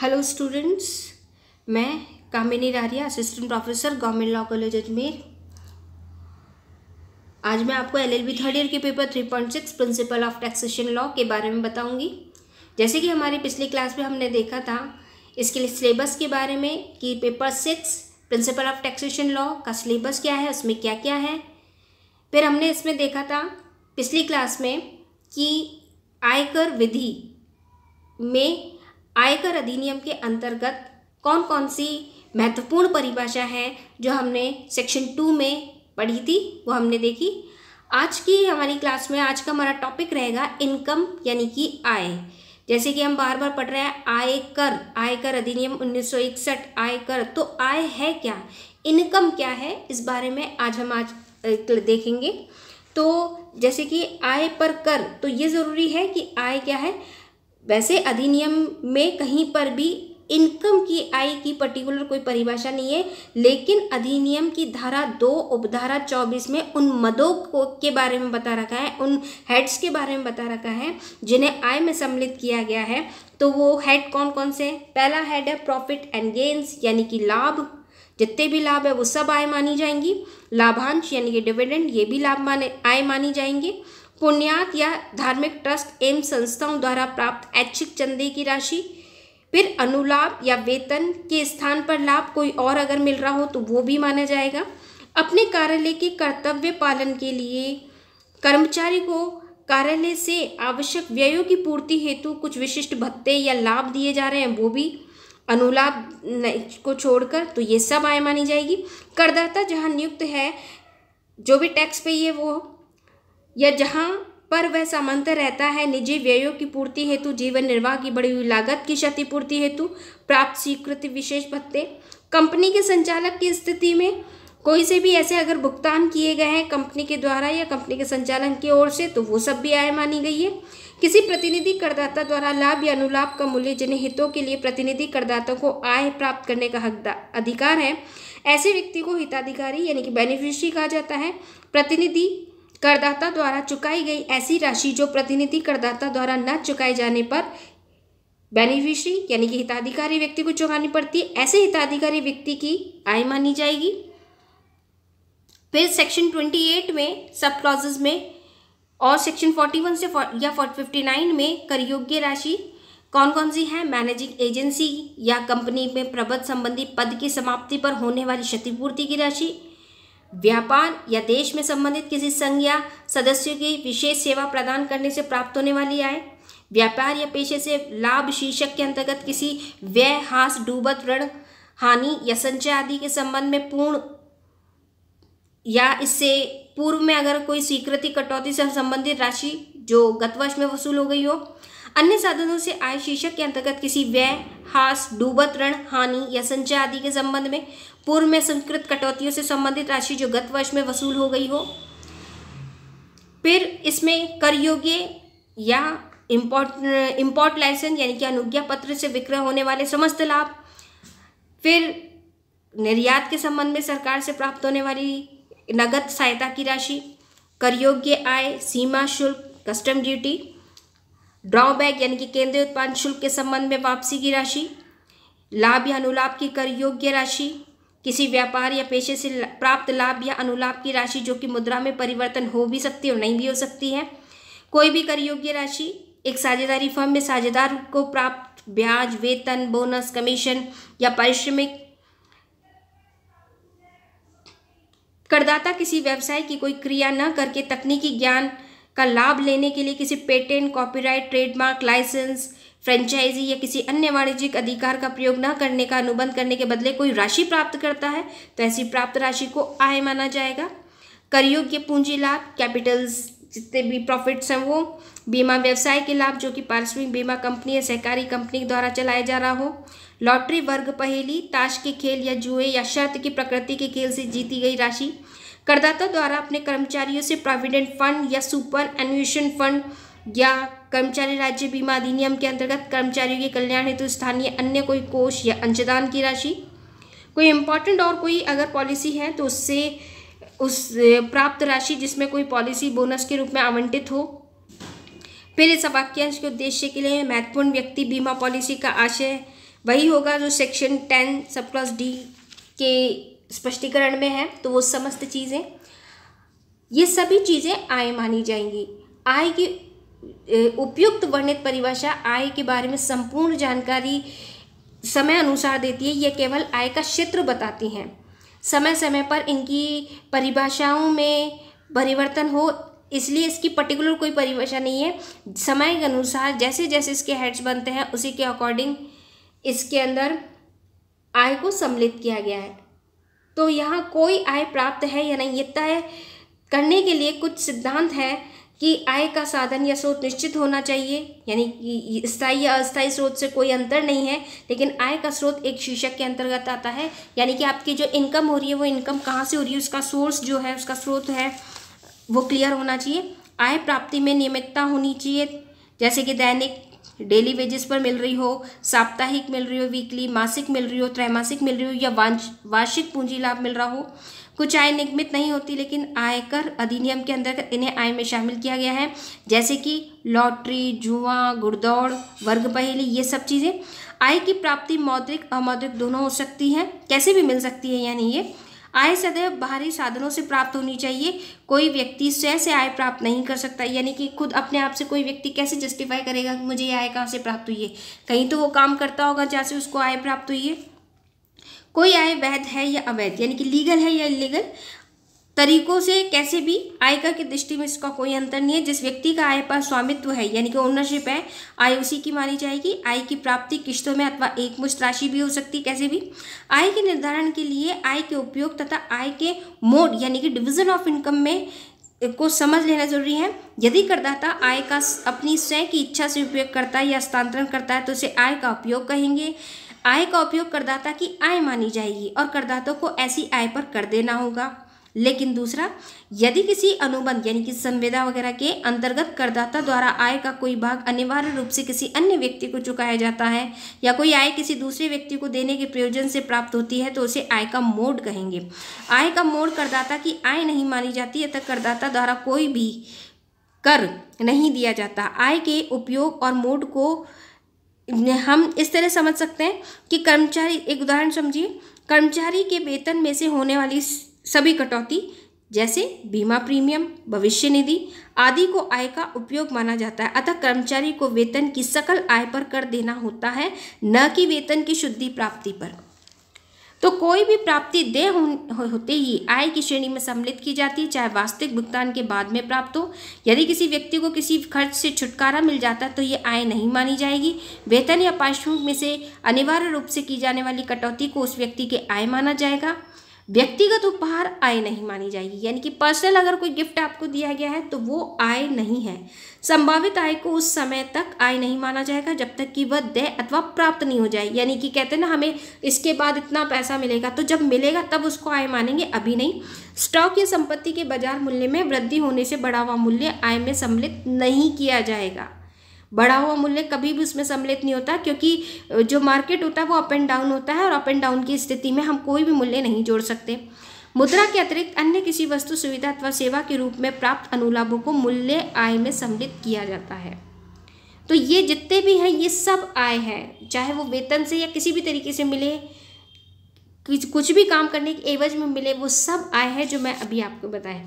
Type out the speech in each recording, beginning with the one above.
hello students मैं Kamini Raria assistant professor government law college Ajmer आज मैं आपको एलएलबी थर्ड ईयर के paper three point six principle of taxation law के बारे में बताऊंगी जैसे कि हमारी पिछली क्लास में हमने देखा था इसके लिए सिलेबस के बारे में कि paper six principle of taxation law का सिलेबस क्या है उसमें क्या क्या है फिर हमने इसमें देखा था पिछली क्लास में कि आयकर विधि में आयकर अधिनियम के अंतर्गत कौन कौन सी महत्वपूर्ण परिभाषा है जो हमने सेक्शन टू में पढ़ी थी वो हमने देखी आज की हमारी क्लास में आज का हमारा टॉपिक रहेगा इनकम यानी कि आय जैसे कि हम बार बार पढ़ रहे हैं आयकर आयकर अधिनियम उन्नीस आयकर तो आय है क्या इनकम क्या है इस बारे में आज हम आज देखेंगे तो जैसे कि आय पर कर तो ये ज़रूरी है कि आय क्या है वैसे अधिनियम में कहीं पर भी इनकम की आय की पर्टिकुलर कोई परिभाषा नहीं है लेकिन अधिनियम की धारा दो उपधारा चौबीस में उन मदों को के बारे में बता रखा है उन हेड्स के बारे में बता रखा है जिन्हें आय में सम्मिलित किया गया है तो वो हेड कौन कौन से पहला हेड है प्रॉफिट एंड गेंस यानी कि लाभ जितने भी लाभ है वो सब आय मानी जाएंगी लाभांश यानी कि डिविडेंड ये भी लाभ माने आय मानी जाएंगे पुण्यात या धार्मिक ट्रस्ट एवं संस्थाओं द्वारा प्राप्त ऐच्छिक चंदे की राशि फिर अनुलाभ या वेतन के स्थान पर लाभ कोई और अगर मिल रहा हो तो वो भी माना जाएगा अपने कार्यालय के कर्तव्य पालन के लिए कर्मचारी को कार्यालय से आवश्यक व्ययों की पूर्ति हेतु कुछ विशिष्ट भत्ते या लाभ दिए जा रहे हैं वो भी अनुलाभ को छोड़कर तो ये सब आय मानी जाएगी करदाता जहाँ नियुक्त है जो भी टैक्स पे है वो या जहाँ पर वह सामंतर रहता है निजी व्ययों की पूर्ति हेतु जीवन निर्वाह की बढ़ी हुई लागत की क्षतिपूर्ति हेतु प्राप्त स्वीकृत विशेष भत्ते कंपनी के संचालक की स्थिति में कोई से भी ऐसे अगर भुगतान किए गए हैं कंपनी के द्वारा या कंपनी के संचालन की ओर से तो वो सब भी आय मानी गई है किसी प्रतिनिधि करदाता द्वारा लाभ या अनुलाभ का मूल्य जिन्हें हितों के लिए प्रतिनिधि करदाता को आय प्राप्त करने का हकदार अधिकार है ऐसे व्यक्ति को हिताधिकारी यानी कि बेनिफिशरी कहा जाता है प्रतिनिधि करदाता द्वारा चुकाई गई ऐसी राशि जो प्रतिनिधि करदाता द्वारा न चुकाए जाने पर बेनिफिशरी यानी कि हिताधिकारी व्यक्ति को चुकानी पड़ती है ऐसे हिताधिकारी व्यक्ति की आय मानी जाएगी फिर सेक्शन ट्वेंटी एट में सब क्लॉजेज में और सेक्शन फोर्टी वन से या फिफ्टी नाइन में कर योग्य राशि कौन कौन सी है मैनेजिंग एजेंसी या कंपनी में प्रबंध संबंधी पद की समाप्ति पर होने वाली क्षतिपूर्ति की राशि व्यापार या देश में संबंधित किसी संघ या सदस्य की विशेष सेवा प्रदान करने से प्राप्त होने वाली आय व्यापार या पेशे से लाभ शीर्षक के अंतर्गत किसी व्यय हास डूबत ऋण हानि या संचय आदि के संबंध में पूर्ण या इससे पूर्व में अगर कोई स्वीकृति कटौती से संबंधित राशि जो गत वर्ष में वसूल हो गई हो अन्य साधनों से आय शीर्षक के अंतर्गत किसी व्यय हास डूबत ऋण हानि या संचय आदि के संबंध में पूर्व में संस्कृत कटौतियों से संबंधित राशि जो गत वर्ष में वसूल हो गई हो फिर इसमें कर योग्य या इम्पोर्ट इम्पोर्ट लाइसेंस यानी कि अनुज्ञा पत्र से विक्रय होने वाले समस्त लाभ फिर निर्यात के संबंध में सरकार से प्राप्त होने वाली नगद सहायता की राशि कर योग्य आय सीमा शुल्क कस्टम ड्यूटी ड्रॉबैक यानी कि केंद्रीय उत्पाद शुल्क के संबंध में वापसी की राशि लाभ या अनुलाभ की कर योग्य राशि किसी व्यापार या पेशे से प्राप्त लाभ या अनुलाभ की राशि जो कि मुद्रा में परिवर्तन हो भी सकती है और नहीं भी हो सकती है कोई भी कर योग्य राशि एक साझेदारी फर्म में साझेदार को प्राप्त ब्याज वेतन बोनस कमीशन या पारिश्रमिक करदाता किसी व्यवसाय की कोई क्रिया न करके तकनीकी ज्ञान का लाभ लेने के लिए किसी patent copyright trademark licence franchisee या किसी अन्य वाणिज्यिक अधिकार का प्रयोग न करने का अनुबंध करने के बदले कोई राशि प्राप्त करता है तो ऐसी प्राप्त राशि को आय माना जाएगा करयोग्य पूंजी लाभ कैपिटल्स जितने भी प्रॉफिट्स हैं वो बीमा व्यवसाय के लाभ जो कि पारिश्रमिक बीमा कंपनी या सहकारी कंपनी द्वारा चलाया जा रहा हो लॉटरी वर्ग पहेली ताश के खेल या जुए या शर्त की प्रकृति के खेल से जीती गई राशि करदाता द्वारा अपने कर्मचारियों से प्रोविडेंट फंड या सुपर एनुएशन फंड या कर्मचारी राज्य बीमा अधिनियम के अंतर्गत कर्मचारियों के कल्याण हेतु तो स्थानीय अन्य कोई कोष या अंशदान की राशि कोई इंपॉर्टेंट और कोई अगर पॉलिसी है तो उससे उस प्राप्त राशि जिसमें कोई पॉलिसी बोनस के रूप में आवंटित हो फिर इस वाक्यांश के उद्देश्य के लिए महत्वपूर्ण व्यक्ति बीमा पॉलिसी का आशय वही होगा जो section ten sub clause D के स्पष्टीकरण में है तो वो समस्त चीज़ें ये सभी चीज़ें आय मानी जाएंगी आय की उपयुक्त वर्णित परिभाषा आय के बारे में संपूर्ण जानकारी समय अनुसार देती है यह केवल आय का क्षेत्र बताती हैं समय समय पर इनकी परिभाषाओं में परिवर्तन हो इसलिए इसकी पर्टिकुलर कोई परिभाषा नहीं है समय के अनुसार जैसे जैसे इसके हेड्स बनते हैं उसी के अकॉर्डिंग इसके अंदर आय को सम्मिलित किया गया है तो यहाँ कोई आय प्राप्त है या नहीं ये तय करने के लिए कुछ सिद्धांत हैं कि आय का साधन या स्रोत निश्चित होना चाहिए यानी कि स्थायी या अस्थायी स्रोत से कोई अंतर नहीं है लेकिन आय का स्रोत एक शीर्षक के अंतर्गत आता है यानी कि आपकी जो इनकम हो रही है वो इनकम कहाँ से हो रही है उसका सोर्स जो है उसका स्रोत है वो क्लियर होना चाहिए आय प्राप्ति में नियमितता होनी चाहिए जैसे कि दैनिक डेली वेजेस पर मिल रही हो साप्ताहिक मिल रही हो वीकली मासिक मिल रही हो त्रैमासिक मिल रही हो या वार्षिक पूंजी लाभ मिल रहा हो कुछ आय निगमित नहीं होती लेकिन आयकर अधिनियम के अंतर्गत इन्हें आय में शामिल किया गया है जैसे कि लॉटरी जुआ गुड़दौड़ वर्ग पहेली ये सब चीज़ें आय की प्राप्ति मौद्रिक अमौद्रिक दोनों हो सकती है कैसे भी मिल सकती है यानी ये आय सदैव बाहरी साधनों से प्राप्त होनी चाहिए कोई व्यक्ति स्वयं से आय प्राप्त नहीं कर सकता यानी कि खुद अपने आप से कोई व्यक्ति कैसे जस्टिफाई करेगा कि मुझे ये आय कहाँ से प्राप्त हुई है कहीं तो वो काम करता होगा जहाँ से उसको आय प्राप्त हुई है कोई आय वैध है या अवैध यानी कि लीगल है या इलीगल तरीकों से कैसे भी आय की दृष्टि में इसका कोई अंतर नहीं है जिस व्यक्ति का आय पर स्वामित्व है यानी कि ओनरशिप है आय उसी की मानी जाएगी आय की प्राप्ति किश्तों में अथवा एकमुष्ट राशि भी हो सकती कैसे भी आय के निर्धारण के लिए आय के उपयोग तथा आय के मोड यानी कि डिविजन ऑफ इनकम में को समझ लेना जरूरी है यदि करदाता आय का अपनी स्वयं की इच्छा से उपयोग करता है या हस्तांतरण करता है तो उसे आय का उपयोग कहेंगे आय का उपयोग करदाता की आय मानी जाएगी और करदाता को ऐसी आय पर कर देना होगा लेकिन दूसरा यदि किसी अनुबंध यानी कि संविदा वगैरह के अंतर्गत करदाता द्वारा आय का कोई भाग अनिवार्य रूप से किसी अन्य व्यक्ति को चुकाया जाता है या कोई आय किसी दूसरे व्यक्ति को देने के प्रयोजन से प्राप्त होती है तो उसे आय का मोड कहेंगे आय का मोड करदाता की आय नहीं मानी जाती है तक करदाता द्वारा कोई भी कर नहीं दिया जाता आय के उपयोग और मोड को हम इस तरह समझ सकते हैं कि कर्मचारी एक उदाहरण समझिए कर्मचारी के वेतन में से होने वाली सभी कटौती जैसे बीमा प्रीमियम भविष्य निधि आदि को आय का उपयोग माना जाता है अतः कर्मचारी को वेतन की सकल आय पर कर देना होता है न कि वेतन की शुद्धि प्राप्ति पर तो कोई भी प्राप्ति देय होते ही आय की श्रेणी में सम्मिलित की जाती है चाहे वास्तविक भुगतान के बाद में प्राप्त हो यदि किसी व्यक्ति को किसी खर्च से छुटकारा मिल जाता है तो ये आय नहीं मानी जाएगी वेतन या पारिश्रमिक में से अनिवार्य रूप से की जाने वाली कटौती को उस व्यक्ति के आय माना जाएगा व्यक्तिगत उपहार आय नहीं मानी जाएगी यानी कि पर्सनल अगर कोई गिफ्ट आपको दिया गया है तो वो आय नहीं है संभावित आय को उस समय तक आय नहीं माना जाएगा जब तक कि वह दे अथवा प्राप्त नहीं हो जाए यानी कि कहते हैं ना हमें इसके बाद इतना पैसा मिलेगा तो जब मिलेगा तब उसको आय मानेंगे अभी नहीं स्टॉक या संपत्ति के बाजार मूल्य में वृद्धि होने से बढ़ावा मूल्य आय में सम्मिलित नहीं किया जाएगा बढ़ा हुआ मूल्य कभी भी उसमें सम्मिलित नहीं होता क्योंकि जो मार्केट होता है वो अप एंड डाउन होता है और अप एंड डाउन की स्थिति में हम कोई भी मूल्य नहीं जोड़ सकते मुद्रा के अतिरिक्त अन्य किसी वस्तु सुविधा अथवा सेवा के रूप में प्राप्त अनुलाभों को मूल्य आय में सम्मिलित किया जाता है तो ये जितने भी हैं ये सब आय हैं चाहे वो वेतन से या किसी भी तरीके से मिले कुछ भी काम करने के एवज में मिले वो सब आय है जो मैं अभी आपको बताया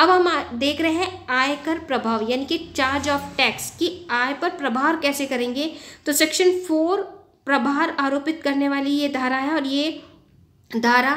अब हम देख रहे हैं आयकर प्रभाव यानी कि चार्ज ऑफ टैक्स की आय पर प्रभार कैसे करेंगे तो सेक्शन फोर प्रभार आरोपित करने वाली ये धारा है और ये धारा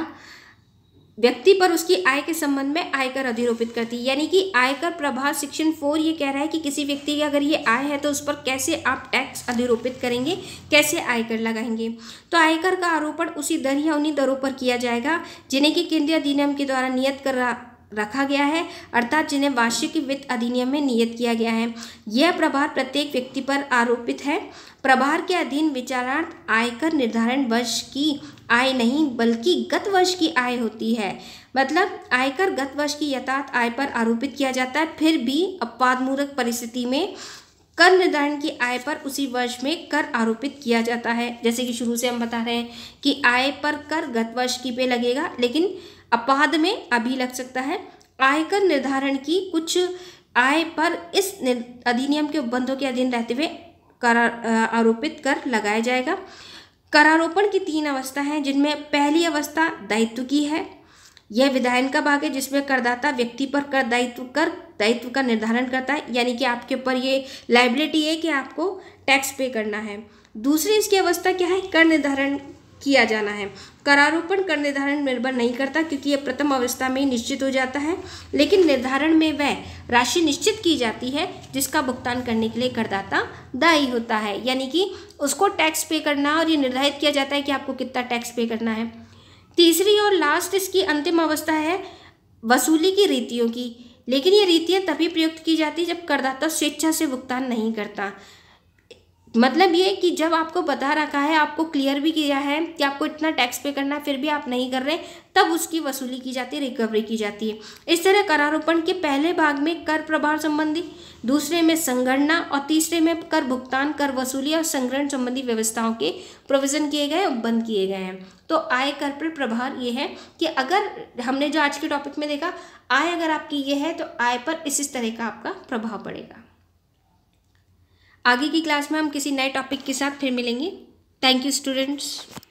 व्यक्ति पर उसकी आय के संबंध में आयकर अधिरोपित करती है यानी कि आयकर प्रभार सेक्शन फोर ये कह रहा है कि किसी व्यक्ति की अगर ये आय है तो उस पर कैसे आप टैक्स अधिरोपित करेंगे कैसे आयकर लगाएंगे तो आयकर का आरोपण उसी दर या उन्हीं दरों पर किया जाएगा जिन्हें कि केंद्रीय अधिनियम के द्वारा नियत कर रहा रखा गया है अर्थात जिन्हें वार्षिक वित्त अधिनियम में नियत किया गया है यह प्रभार प्रत्येक व्यक्ति पर आरोपित है प्रभार के अधीन विचारार्थ आयकर निर्धारण वर्ष की आय नहीं बल्कि गत वर्ष की आय होती है मतलब आयकर गत वर्ष की यथार्थ आय पर आरोपित किया जाता है फिर भी अपवादमूलक परिस्थिति में कर निर्धारण की आय पर उसी वर्ष में कर आरोपित किया जाता है जैसे कि शुरू से हम बता रहे हैं कि आय पर कर गत वर्ष की पे लगेगा लेकिन अपवाद में अभी लग सकता है आयकर निर्धारण की कुछ आय पर इस अधिनियम के उपबंधों के अधीन रहते हुए कर आरोपित कर लगाया जाएगा करारोपण की तीन अवस्था हैं जिनमें पहली अवस्था दायित्व की है यह विधायन का भाग है जिसमें करदाता व्यक्ति पर कर दायित्व कर दायित्व का निर्धारण करता है यानी कि आपके ऊपर ये लाइबिलिटी है कि आपको टैक्स पे करना है दूसरी इसकी अवस्था क्या है कर निर्धारण किया जाना है करारोपण कर निर्धारण निर्भर नहीं करता क्योंकि यह प्रथम अवस्था में निश्चित हो जाता है लेकिन निर्धारण में वह राशि निश्चित की जाती है जिसका भुगतान करने के लिए करदाता दायी होता है यानी कि उसको टैक्स पे करना और ये निर्धारित किया जाता है कि आपको कितना टैक्स पे करना है तीसरी और लास्ट इसकी अंतिम अवस्था है वसूली की रीतियों की लेकिन ये रीतियाँ तभी प्रयुक्त की जाती है जब करदाता स्वेच्छा से भुगतान नहीं करता मतलब ये कि जब आपको बता रखा है आपको क्लियर भी किया है कि आपको इतना टैक्स पे करना है फिर भी आप नहीं कर रहे तब उसकी वसूली की जाती है रिकवरी की जाती है इस तरह करारोपण के पहले भाग में कर प्रभाव संबंधी दूसरे में संगणना और तीसरे में कर भुगतान कर वसूली और संग्रहण संबंधी व्यवस्थाओं के प्रोविज़न किए गए और बंद किए गए हैं तो आय कर पर प्रभाव ये है कि अगर हमने जो आज के टॉपिक में देखा आय अगर आपकी ये है तो आय पर इस तरह का आपका प्रभाव पड़ेगा आगे की क्लास में हम किसी नए टॉपिक के साथ फिर मिलेंगे थैंक यू स्टूडेंट्स